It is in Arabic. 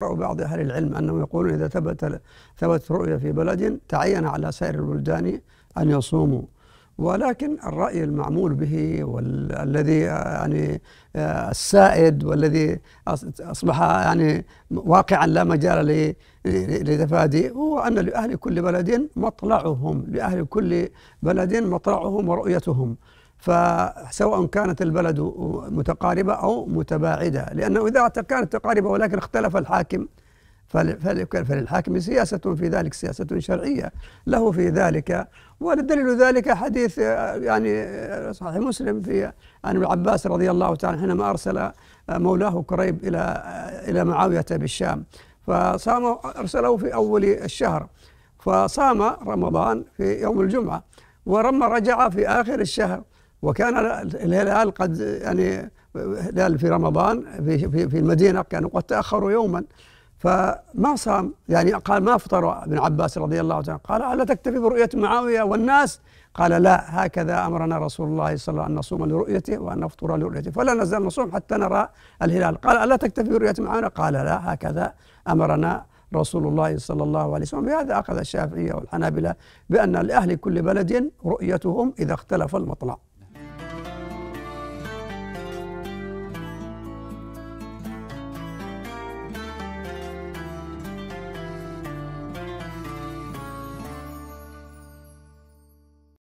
بعض أهل العلم أنه يقولون إذا ثبت ثبت رؤية في بلد تعين على سائر البلدان أن يصوموا ولكن الرأي المعمول به والذي يعني آه، السائد والذي أصبح يعني واقعا لا مجال لتفادي هو أن لأهل كل بلد مطلعهم لأهل كل بلد مطلعهم ورؤيتهم فسواء كانت البلد متقاربة أو متباعدة لأنه إذا كانت متقاربة ولكن اختلف الحاكم فللحاكم سياسة في ذلك سياسة شرعية له في ذلك ودليل ذلك حديث يعني صحيح مسلم في عن ابن عباس رضي الله تعالى حينما أرسل مولاه كريب إلى إلى معاوية بالشام فصام أرسله في أول الشهر فصام رمضان في يوم الجمعة ورم رجع في آخر الشهر وكان الهلال قد يعني الهلال في رمضان في في, في المدينه كانوا قد تاخروا يوما فما صام يعني قال ما فطر ابن عباس رضي الله عنه قال الا تكتفي برؤيه معاويه والناس قال لا هكذا امرنا رسول الله صلى الله عليه وسلم ان نصوم لرؤيته وان نفطر لرؤيته فلا نزال نصوم حتى نرى الهلال قال الا تكتفي برؤيه معاويه قال لا هكذا امرنا رسول الله صلى الله عليه وسلم بهذا اخذ الشافعيه والحنابله بان لاهل كل بلد رؤيتهم اذا اختلف المطلع